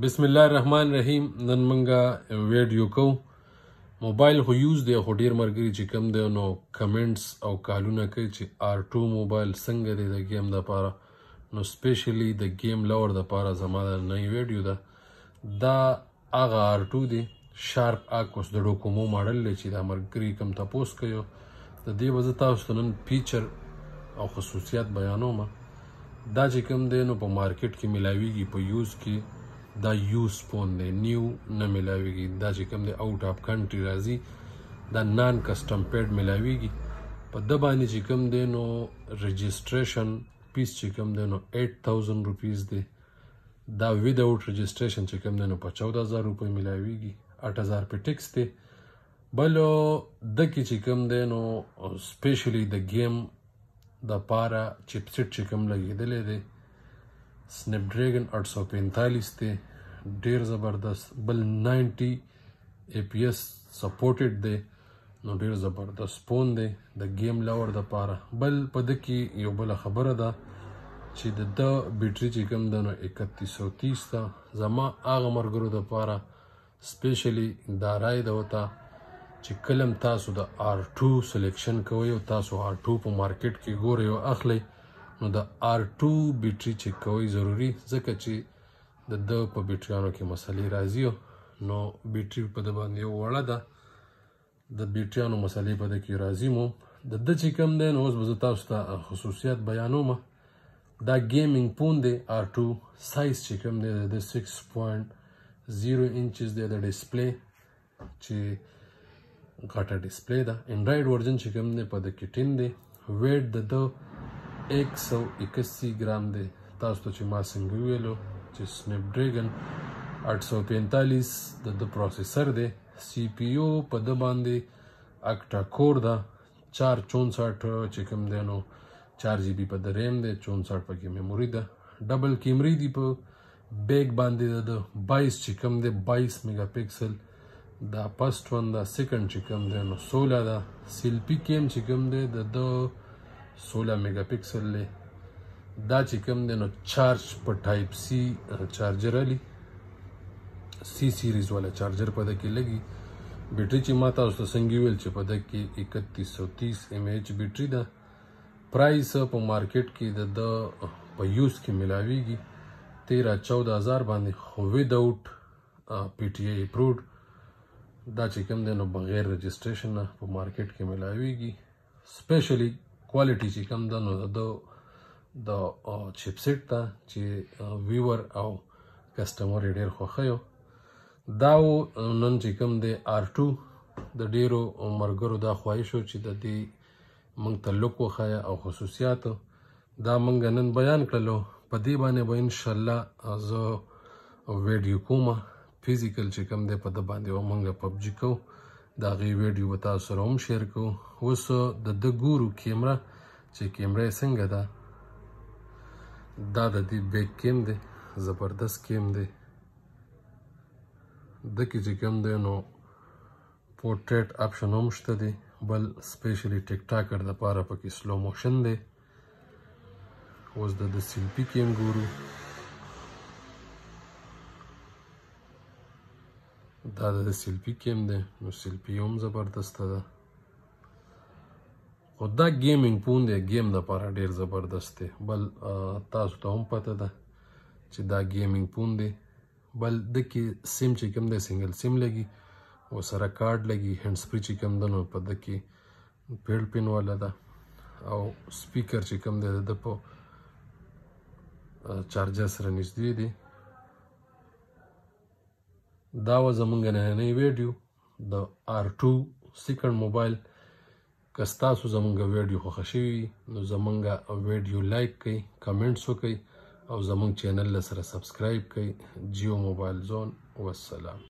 بسم الله الرحمن الرحیم نن مونږه ویډیو کو موبایل خو یوز دی خو ډیر مرګري چې کم دی نو کمنټس او کالونه کوي چې آر ټو موبایل څنګه دی د گیم د پاره نو سپیشلی د گیم لور د پاره زما د نوې ویډیو ده دا هغه آر ټو دی شارپ اکوس د ډوکومو ماډل دی چې دا مرګري کم تپوس کوي د دې وځ تاسو نن فیچر او خصوصیات بیانوم دا چې کم دی نو په مارکیټ کې ملاویږي په یوز کې دا یو سپون دی نیو نه ملاویږي دا چې کوم دی آوټ اف کنټری راځي دا نان کسٹم پیډ ملاویږي په د باندې چې کوم دی نو رجسٹریشن پیس چې کوم دی نو 8000 روپیز دی دا وید اوټ رجسٹریشن چې کوم دی نو په 14000 روپۍ ملاویږي 8000 په ټیکس دی بلو د کې چې کوم دی نو سپیشلی د گیم د پارا چپسټ چې کوم لګیدلې دی سنپ ډریګن 845 دی ډیر زبردست بل 90 اي پي اس سپورټډ دی نو ډیر زبردست فون دی د گیم لاور د پاره بل په د کې یو بل خبره ده چې د د بیټری چې کم ده نو 3130 تا زما هغه مرګرو د پاره سپیشلی دا رای د وتا چې کلم تاسو د R2 سلیکشن کوی او تاسو R2 په مارکیټ کې ګورئ او اخلئ نو د آر 2 بیټری چک کوي ضروری ځکه چې د د په بیټریانو کې مسلې راځي نو بیټری په د باندې وړه ده د بیټریانو مسلې په د کې راځي مو د د چې کم دی نو اوس به زه تاسو ته خصوصیات بیانوم دا ګیمینګ فون دی آر 2 سایز چې کم دی د 6.0 انچز دی د ډسپلی چې غټه ډسپلی ده انډراید ورژن چې کم دی په د کې 10 دی ویټ د د 1 ګرام دی تاسو ته چې ما څنګه ویلو چې سنپ ډریګن 845 د د پروسیسر دی سی پی یو په د باندې اکټا کور ده 464 چې کوم دی نو 4 جی بی په د ریم دی 64 پکې میموري ده ډبل کیمرې دی په بیگ باندې د 22 چې کوم دی 22 میگا پکسل دا پست ون دا سیکنډ چې کوم دی نو 16 ده سیلپی کیم چې کوم دی د 16 میگا پکسل لې دا چې کوم دی نو چارج په ټایپ سی چارجر علی سی سیریز والا چارجر په دکې لګي بیټری چې ما تاسو ته څنګه ویل چې په دکې 3130 ایم ایچ بیټری ده پرایس په مارکیټ کې د په یوز کې ملاویږي 13 14000 باندې خو وید اوټ پی ټی ای اپروډ دا چې کوم دی نو بغیر رجسټریشن په مارکیټ کې ملاویږي سپیشلی کوالټي چې کم ده نو د د چپسټ ته چې ویور او کسټمر ډیر خوښیو دا نن چې کم دی آر ټو د ډیرو مرګرو دا خواهش چې د دې موږ تعلق وخایه او خصوصیات دا موږ نن بیان کړلو په دې باندې به با ان شاء الله زه ویډیو کوم فزیکل چې کوم دی په د باندې موږ پبجی کوو دا غي ویډیو به تاسو سره هم شیر کوم اوس د د ګورو کیمرا چې کیمرا څنګه ده دا د دې بیک کیم دی زبردست کیم دی د کې چې کم دی نو پورټریټ آپشن هم شته دی بل سپیشلی ټیک ټاکر د پاره پکې سلو موشن دی اوس د د سیلپی کیم ګورو دا د سیلپي کیم دی نو سیلپي هم زبردسته ده خو دا ګیمینګ فون دی ګیم دپاره ډېر زبردست دی بل تاسو ته هم پته ده چې دا ګیمینګ فون دی بل د کې سیم چې کوم دی سنګل سیم لګي او سره کارډ لګي هینډ سپری چې کوم ده نو په ده کې پیل پین والا ده او سپیکر چې کوم دی د په چارجر سره نږدې دی دا و زمونږ نننۍ ویډیو د آر ټو سیکنډ موبایل که ستاسو زمونږ ویډیو خوښه شوي نو زمونږ ویډیو لایک کړئ کمنټس وکړئ او زمونږ چینل سره سبسکرایب کړئ جیو موبایل زون والسلام